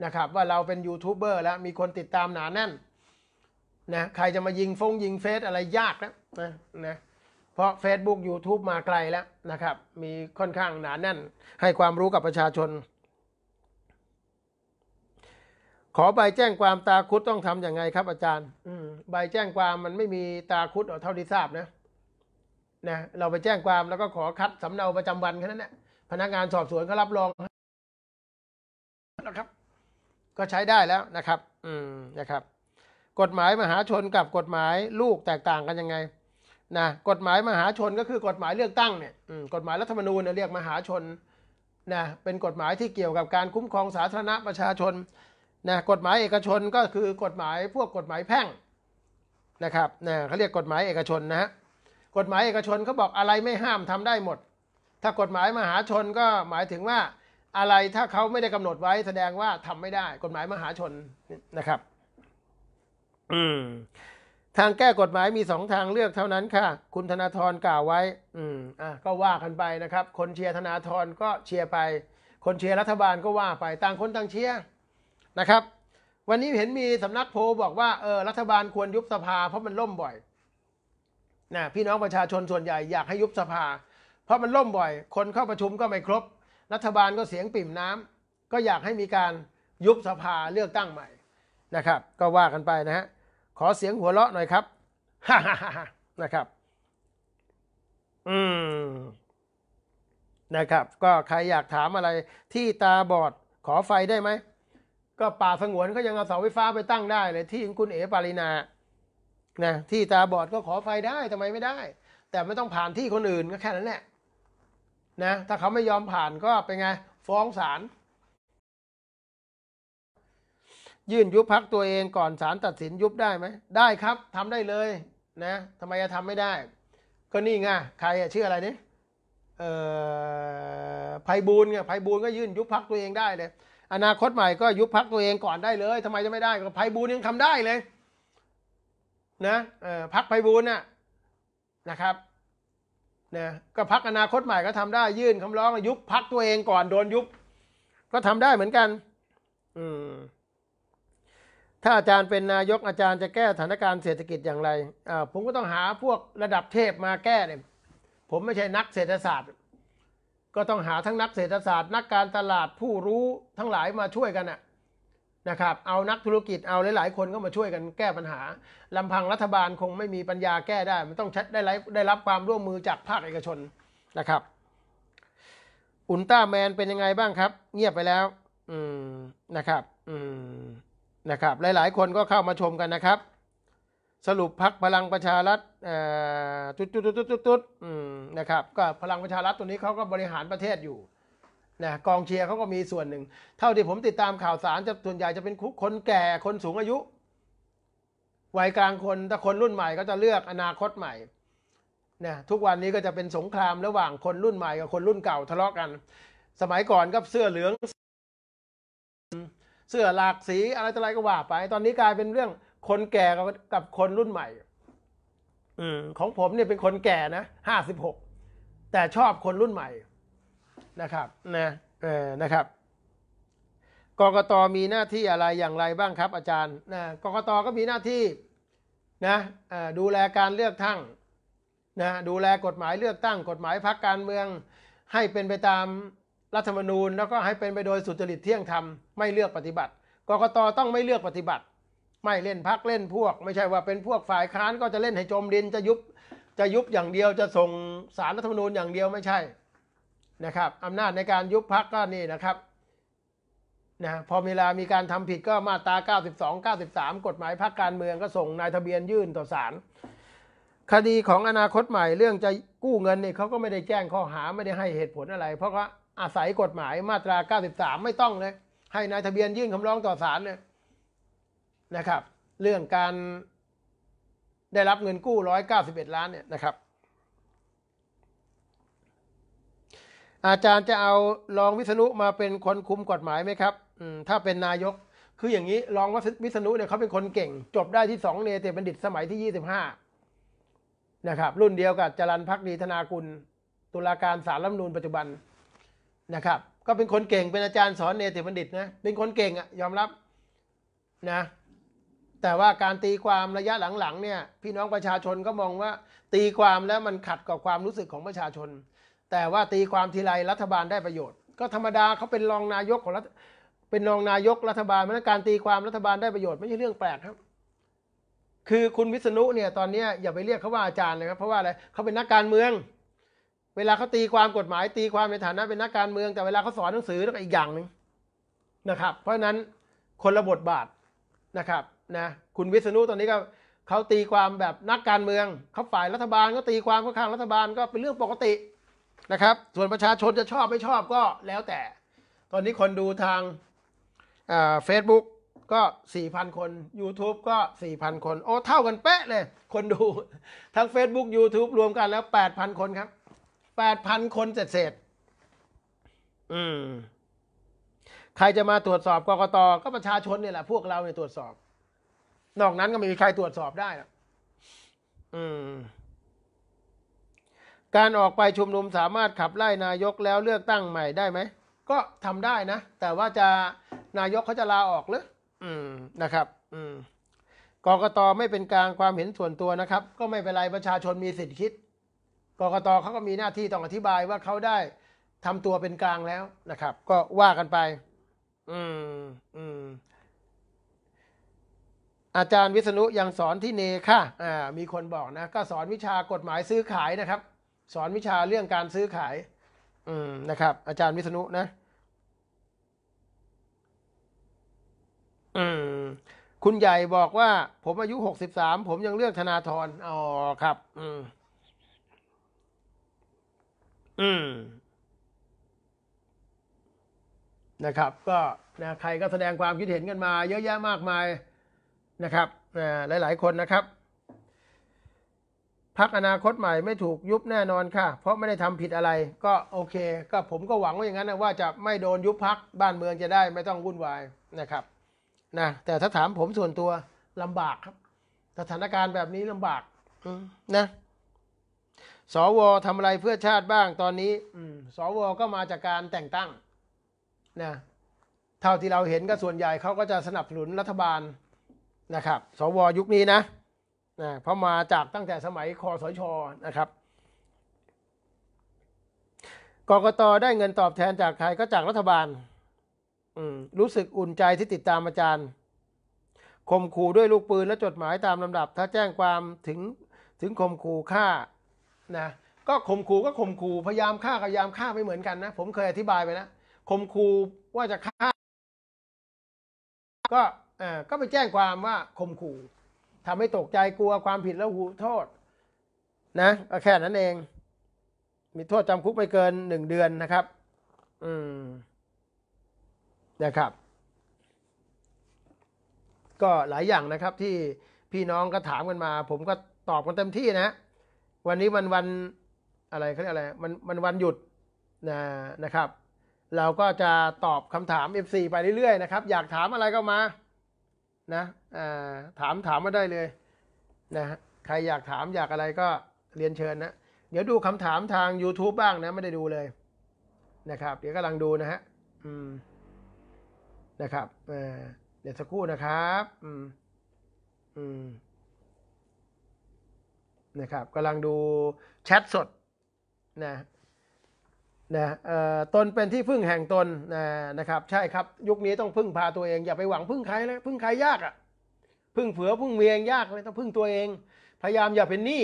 นะครับว่าเราเป็นยูทูบเบอร์แล้ว มีคนติดตามหนาแน่น นะ ใครจะมายิงฟงยิงเฟซอะไรยากนะนะนะ เพราะ Facebook YouTube มาไกลแล้วนะครับ มีค่อนข้างหนาแน่น ให้ความรู้กับประชาชนขอใบแจ้งความตาคุดต้องทํำยังไงครับอาจารย์ อืใบแจ้งความมันไม่มีตาคุดเท่าที่ทราบนะ นะ เราไปแจ้งความแล้วก็ขอคัดสำเนาประจำวันแค่นั้นแหละพนักงานสอบสวนก็รับรองนะครับ ก็ใช้ได้แล้วนะครับ อืม นะครับ กฎหมายมหาชนกับกฎหมายลูกแตกต่างกันยังไง นะ กฎหมายมหาชนก็คือกฎหมายเลือกตั้งเนี่ยกฎหมายรัฐธรรมนูญเรียกมหาชน นะ เป็นกฎหมายที่เกี่ยวกับการคุ้มครองสาธารณะประชาชนนะกฎหมายเอกชนก็คือกฎหมายพวกกฎหมายแพ่ง นะครับนะเขาเรียกกฎหมายเอกชนนะฮะ กฎหมายเอกชนเขาบอกอะไรไม่ห้ามทำได้หมด ถ้ากฎหมายมหาชนก็หมายถึงว่า อะไรถ้าเขาไม่ได้กำหนดไว้ แสดงว่าทำไม่ได้ กฎหมายมหาชนนะครับ อืม ทางแก้กฎหมายมีสองทางเลือกเท่านั้นค่ะ คุณธนาธรกล่าวไว้ อืม อ่ะก็ว่ากันไปนะครับ คนเชียร์ธนาธรก็เชียร์ไป คนเชียร์รัฐบาลก็ว่าไป ต่างคนต่างเชียร์นะครับ วันนี้เห็นมีสำนักโพบอกว่าเออรัฐบาลควรยุบสภา เพราะมันล่มบ่อยนะพี่น้องประชาชนส่วนใหญ่อยากให้ยุบสภา เพราะมันล่มบ่อย คนเข้าประชุมก็ไม่ครบ รัฐบาลก็เสียงปิ่มน้ำ ก็อยากให้มีการยุบสภาเลือกตั้งใหม่ นะครับ ก็ว่ากันไปนะฮะขอเสียงหัวเราะหน่อยครับฮ่านะครับ อืม นะครับ ก็ใครอยากถามอะไร ที่ตาบอดขอไฟได้ไหมก็ป่าสงวนเขายังเอาเสาไฟฟ้าไปตั้งได้เลย ที่คุณเอ๋ปารินา นะที่ตาบอดก็ขอไฟได้ทำไมไม่ได้ แต่ไม่ต้องผ่านที่คนอื่นก็แค่นั้นแหละนะถ้าเขาไม่ยอมผ่านก็เป็นไงฟ้องศาลยื่นยุบพักตัวเองก่อนศาลตัดสินยุบได้ไหม ได้ครับ ทำได้เลย นะทำไมจะทำไม่ได้ก็นี่ไงใครชื่ออะไรเนี่ยไพบูลไงไพบูลก็ยื่นยุบพักตัวเองได้เลยอนาคตใหม่ก็ยุบพักตัวเองก่อนได้เลย ทำไมจะไม่ได้ ก็ไพบูลยังทำได้เลยนะพักไพบูลน่ะนะครับนะก็พักอนาคตใหม่ก็ทำได้ยื่นคำร้อง ยุบพักตัวเองก่อนโดนยุบก็ทำได้เหมือนกัน อืม ถ้าอาจารย์เป็นนายกอาจารย์จะแก้สถานการณ์เศรษฐกิจอย่างไรอ่าผมก็ต้องหาพวกระดับเทพมาแก้เนี่ยผมไม่ใช่นักเศรษฐศาสตร์ก็ต้องหาทั้งนักเศรษฐศาสตร์นักการตลาดผู้รู้ทั้งหลายมาช่วยกันนะครับ เอานักธุรกิจเอาหลายๆคนก็มาช่วยกัน แก้ปัญหาลำพังรัฐบาลคงไม่มีปัญญาแก้ได้ มันต้องได้รับได้รับความร่วมมือจากภาคเอกชนนะครับ อุลตร้าแมนเป็นยังไงบ้างครับ เงียบไปแล้ว อืมนะครับ อืม นะครับ หลาย ๆ คนก็เข้ามาชมกันนะครับสรุปพักพลังประชารัฐจุดจุดจุดจุดนะครับ ก็พลังประชารัฐตัวนี้เขาก็บริหารประเทศอยู่ นะกองเชียร์เขาก็มีส่วนหนึ่ง เท่าที่ผมติดตามข่าวสารจะส่วนใหญ่จะเป็นคนแก่คนสูงอายุ วัยกลางคนถ้าคนรุ่นใหม่ ก็จะเลือกอนาคตใหม่ นะทุกวันนี้ก็จะเป็นสงครามระหว่างคนรุ่นใหม่กับคนรุ่นเก่า ทะเลาะกัน สมัยก่อนก็เสื้อเหลือง เสื้อหลากสี อะไรต่ออะไรก็ว่าไป ตอนนี้กลายเป็นเรื่องคนแก่กับคนรุ่นใหม่ อืมของผมเนี่ย เป็นคนแก่นะห้าสิบหกแต่ชอบคนรุ่นใหม่นะครับ นะเออนะครับกกตมีหน้าที่อะไรอย่างไรบ้างครับอาจารย์นะกกตก็มีหน้าที่นะดูแลการเลือกตั้งนะดูแลกฎหมายเลือกตั้ง กฎหมายพักการเมือง ให้เป็นไปตามรัฐธรรมนูญ แล้วก็ให้เป็นไปโดยสุจริตเที่ยงธรรมไม่เลือกปฏิบัติกกตต้องไม่เลือกปฏิบัติไม่เล่นพักเล่นพวกไม่ใช่ว่าเป็นพวกฝ่ายค้านก็จะเล่นให้จมดินจะยุบจะยุบอย่างเดียวจะส่งสารรัฐธรรมนูญอย่างเดียวไม่ใช่นะครับอำนาจในการยุบพักก็นี่นะครับนะพอเวลามีการทำผิดก็มาตรา 92 93 กฎหมายพักการเมืองก็ส่งนายทะเบียนยื่นต่อศาลคดีของอนาคตใหม่เรื่องจะกู้เงินเนี่ยเขาก็ไม่ได้แจ้งข้อหาไม่ได้ให้เหตุผลอะไร เพราะว่าอาศัยกฎหมายมาตรา 93 ไม่ต้องเลยให้นายทะเบียนยื่นคำร้องต่อศาลเลยนะครับ เรื่องการได้รับเงินกู้191ล้านเนี่ยนะครับ อาจารย์จะเอา รองวิษณุมาเป็นคนคุมกฎหมายไหมครับ ถ้าเป็นนายกคืออย่างนี้ รองวิษณุเนี่ยเขาเป็นคนเก่งจบได้ที่สองเนเตบัณฑิตสมัยที่25นะครับ รุ่นเดียวกับจรันพักดีธนากุล ตุลาการสารรัฐมนูลปัจจุบันนะครับ ก็เป็นคนเก่งเป็นอาจารย์สอนเนติบัณฑิตนะเป็นคนเก่งอะยอมรับนะแต่ว่าการตีความระยะหลังๆ เนี่ยพี่น้องประชาชนก็มองว่า ตีความแล้วมันขัดกับความรู้สึกของประชาชน แต่ว่าตีความทีไรรัฐบาลได้ประโยชน์ก็ธรรมดาเขาเป็นรองนายกของรัฐเป็นรองนายกรัฐบาลเพราะการตีความรัฐบาลได้ประโยชน์ไม่ใช่เรื่องแปลกครับ คือคุณวิษณุเนี่ย ตอนนี้อย่าไปเรียกเขาว่าอาจารย์เลยครับ เพราะว่าอะไรเขาเป็นนักการเมือง เวลาเขาตีความกฎหมายตีความในฐานะเป็นนักการเมืองแต่เวลาเขาสอนหนังสือก็อีกอย่างหนึ่งนะครับ เพราะฉะนั้นคนละบทบาทนะครับนะ คุณวิษณุตอนนี้ก็เขาตีความแบบนักการเมือง เขาฝ่ายรัฐบาลก็ตีความข้างรัฐบาลก็เป็นเรื่องปกตินะครับ ส่วนประชาชนจะชอบไม่ชอบก็แล้วแต่ ตอนนี้คนดูทางเฟซบุ๊กก็ 4,000 คน YouTube ก็ 4,000 คน โอ้เท่ากันเป๊ะเลย คนดู ทั้ง Facebook YouTube รวมกันแล้ว 8,000 คนครับ 8,000 คนเสร็จเสร็จอืม ใครจะมาตรวจสอบกกตก็ประชาชนเนี่ยแหละพวกเราเนี่ยตรวจสอบนอกนั้นก็ไม่มีใครตรวจสอบได้นะอืม การออกไปชุมนุมสามารถขับไล่นายกแล้วเลือกตั้งใหม่ได้ไหม ก็ทำได้นะ แต่ว่าจะนายกเขาจะลาออกหรืออืมนะครับ อืมกกตไม่เป็นกลางความเห็นส่วนตัวนะครับ ก็ไม่เป็นไรประชาชนมีสิทธิคิด กกตเขาก็มีหน้าที่ต้องอธิบายว่าเขาได้ ทำตัวเป็นกลางแล้วนะครับ ก็ว่ากันไป อืม อืมอาจารย์วิษณุยังสอนที่เนค่ะ อ่า มีคนบอกนะ ก็สอนวิชากฎหมายซื้อขายนะครับ สอนวิชาเรื่องการซื้อขาย อืม นะครับ อาจารย์วิษณุนะ อืม คุณใหญ่บอกว่า ผมอายุหกสิบสามผมยังเลือกธนาธรอ๋อครับ อืม อืม นะครับ ก็ นะ ใครก็แสดงความคิดเห็นกันมา เยอะแยะ มากมายนะครับหลาย ๆ คนนะครับ พักอนาคตใหม่ไม่ถูกยุบแน่นอนค่ะ เพราะไม่ได้ทำผิดอะไร ก็โอเค ก็ผมก็หวังว่าอย่างนั้น นะ ว่าจะไม่โดนยุบพักบ้านเมืองจะได้ไม่ต้องวุ่นวายนะครับ นะแต่ถ้าถามผมส่วนตัวลำบากครับ สถานการณ์แบบนี้ลำบากนะ สวทำอะไรเพื่อชาติบ้างตอนนี้ อืสวก็มาจากการแต่งตั้งนะเท่าที่เราเห็นก็ส่วนใหญ่เขาก็จะสนับสนุนรัฐบาลนะครับ สวยุคนี้นะนะเพราะมาจากตั้งแต่สมัยคอสชนะครับกกตได้เงินตอบแทนจากใครก็จากรัฐบาลรู้สึกอุ่นใจที่ติดตามอาจารย์ข่มขู่ด้วยลูกปืนและจดหมายตามลำดับ ถ้าแจ้งความถึงถึงข่มขู่ฆ่า นะก็ข่มขู่ก็ข่มขู่พยายามฆ่ากับพยายามฆ่าไม่เหมือนกันนะผมเคยอธิบายไปนะข่มขู่ว่าจะฆ่า ก็ก็ไปแจ้งความว่าข่มขู่ทำให้ตกใจกลัวความผิดแล้วหูโทษ นะก็แค่นั้นเอง มีโทษจำคุกไปเกินหนึ่งเดือนนะครับ อืมนะครับ ก็หลายอย่างนะครับที่พี่น้องก็ถามกันมา ผมก็ตอบกันเต็มที่นะ วันนี้มันวันอะไรเขาเรียกอะไรมันมันวันหยุดนะนะครับ เราก็จะตอบคำถาม FC ไปเรื่อย ๆ นะครับ อยากถามอะไรก็มานะถามถามมาได้เลยนะ ใครอยากถามอยากอะไรก็เรียนเชิญนะ เดี๋ยวดูคำถามทาง YouTube บ้างนะ ไม่ได้ดูเลย นะครับ เดี๋ยวกำลังดูนะฮะ อืม นะครับ เดี๋ยวสักครู่นะครับ อืม อืม นะครับกำลังดูแชทสดนะนะตนเป็นที่พึ่งแห่งตนนะครับ ใช่ครับ ยุคนี้ต้องพึ่งพาตัวเองอย่าไปหวังพึ่งใครเลยพึ่งใครยากอะ่ะพึ่งเผือพึ่งเมียง ยากเลยต้องพึ่งตัวเอง พยายามอย่าเป็นหนี้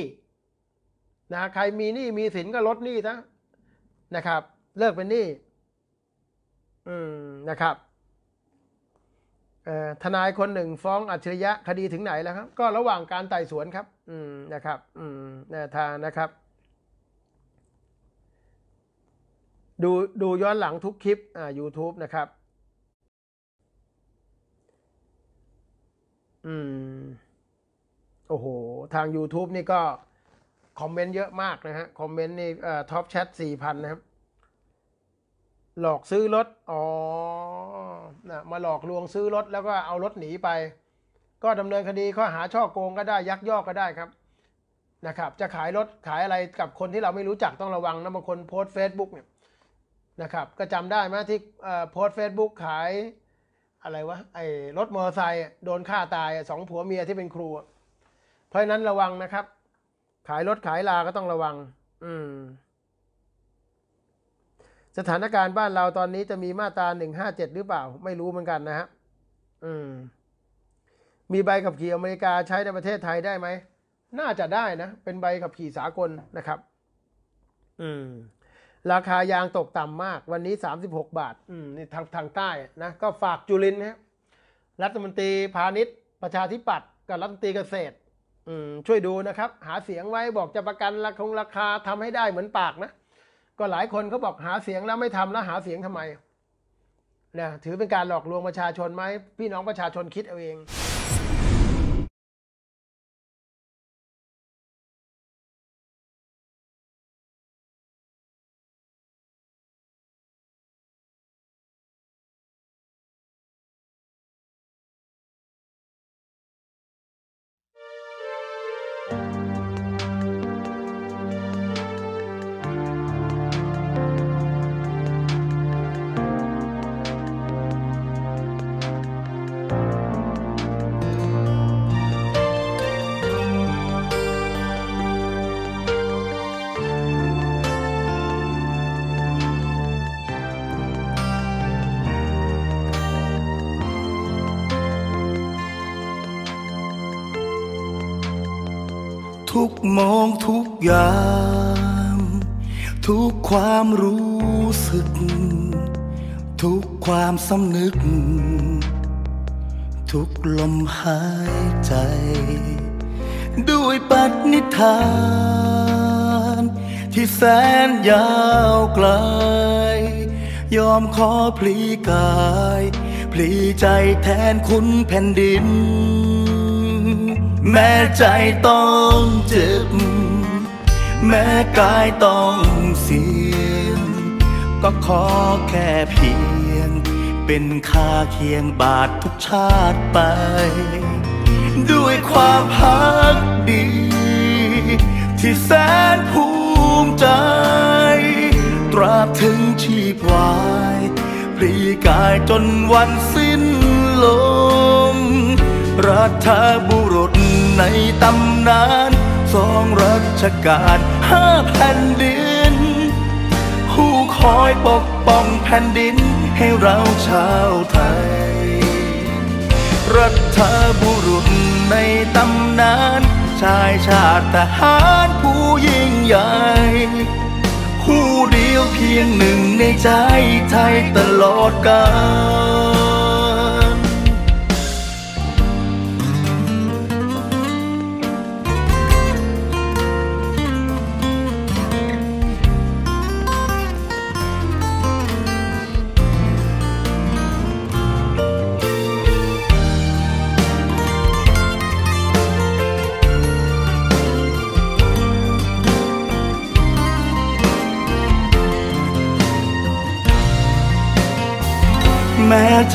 นะใครมีหนี้มีสินก็ลดหนี้ซะนะครับ เลิกเป็นหนี้อืมนะครับทนายคนหนึ่งฟ้องอัจฉริยะคดีถึงไหนแล้วครับ ก็ระหว่างการไต่สวนครับ อืมนะครับ อืมทางนะครับดูดูย้อนหลังทุกคลิปอ่า u t u b e นะครับ อืมโอ้โห ทาง YouTube นี่ก็ คอมเมนต์เยอะมากนะฮะคอมเมนต์นี่เอ่อท็อปแชทสี่พันนะครับ หลอกซื้อรถ อ๋อนะมาหลอกลวงซื้อรถ แล้วก็เอารถหนีไป ก็ดำเนินคดีข้อหาช่อโกงก็ได้ยักยอกก็ได้ครับ นะครับ จะขายรถ ขายอะไรกับคนที่เราไม่รู้จักต้องระวังนะบางคนโพสต์เฟซบุ๊กเนี่ยนะครับ ก็จำได้ไหมที่โพสเฟซบุ๊กขาย อะไรวะไอ้รถมอเตอร์ไซค์โดนฆ่าตายสองผัวเมียที่เป็นครู เพราะนั้นระวังนะครับ ขายรถขายลา ก็ต้องระวัง อืม สถานการณ์บ้านเราตอนนี้จะมีมาตราหนึ่งห้าเจ็ดหรือเปล่า ไม่รู้เหมือนกันนะฮะอืม มีใบขับขี่อเมริกาใช้ในประเทศไทยได้ไหมน่าจะได้นะ เป็นใบขับขี่สากลนะครับ อืมราคายางตกต่ำมาก วันนี้ 36 บาทนี่ทางทางใต้นะก็ฝากจุลินนะรัฐมนตรีพาณิชย์ประชาธิปัตย์กับรัฐมนตรีเกษตรช่วยดูนะครับ หาเสียงไว้บอกจะประกันราคงราคาทำให้ได้เหมือนปากนะก็หลายคนเขาบอกหาเสียงแล้วไม่ทำแล้วหาเสียงทำไมนะถือเป็นการหลอกลวงประชาชนไหม พี่น้องประชาชนคิดเอาเองทุกมองทุกยาม ทุกความรู้สึก ทุกความสำนึก ทุกลมหายใจ ด้วยปัจนิทาน ที่แสนยาวไกล ยอมขอพลีกาย พลีใจแทนคุณแผ่นดินแม้ใจต้องเจ็บ แม้กายต้องเสียง ก็ขอแค่เพียง เป็นค่าเคียงบาททุกชาติไป ด้วยความพักดี ที่แสนภูมิใจ ตราบถึงชีพวายพรีกายจนวันสิ้นลมรัฐบุรุษในตำนานสองรัชกาลห้าแผ่นดินผู้คอยปกป้องแผ่นดินให้เราชาวไทย รัฐบุรุษในตำนาน ชายชาติทหารผู้ยิ่งใหญ่ผู้เดียวเพียงหนึ่งในใจไทยตลอดกาล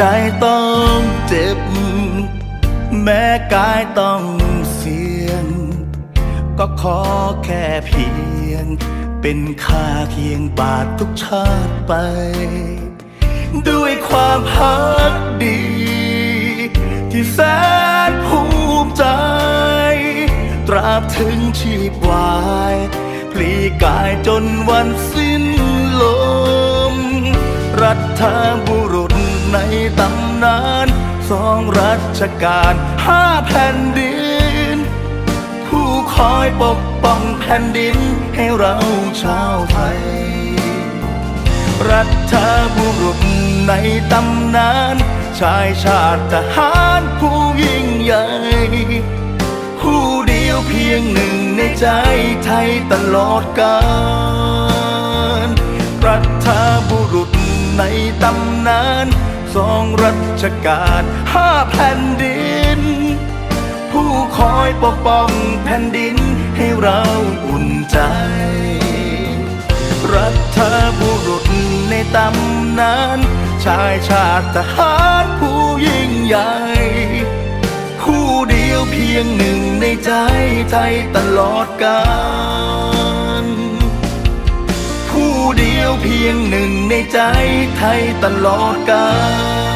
ใจต้องเจ็บ แม้กายต้องเสียง ก็ขอแค่เพียง เป็นค่าเคียงบาททุกชาติไป ด้วยความพักดี ที่แสนภูมิใจ ตราบถึงชีพวาย พลีกายจนวันสิ้นลมรัฐบุในตำนานสองรัชกาลห้าแผ่นดินผู้คอยปกป้องแผ่นดินให้เราชาวไทยรัฐบุรุษในตำนานชายชาติทหารผู้ยิ่งใหญ่ผู้เดียวเพียงหนึ่งในใจไทยตลอดกาลรัฐบุรุษในตำนานสองรัชกาลห้าแผ่นดิน ผู้คอยปกป้องแผ่นดินให้เราอุ่นใจ รัฐบุรุษในตำนาน ชายชาติทหารผู้ยิ่งใหญ่ผู้เดียวเพียงหนึ่งในใจไทยตลอดกาลู้เดียวเพียงหนึ่งในใจไทยตลอดกาล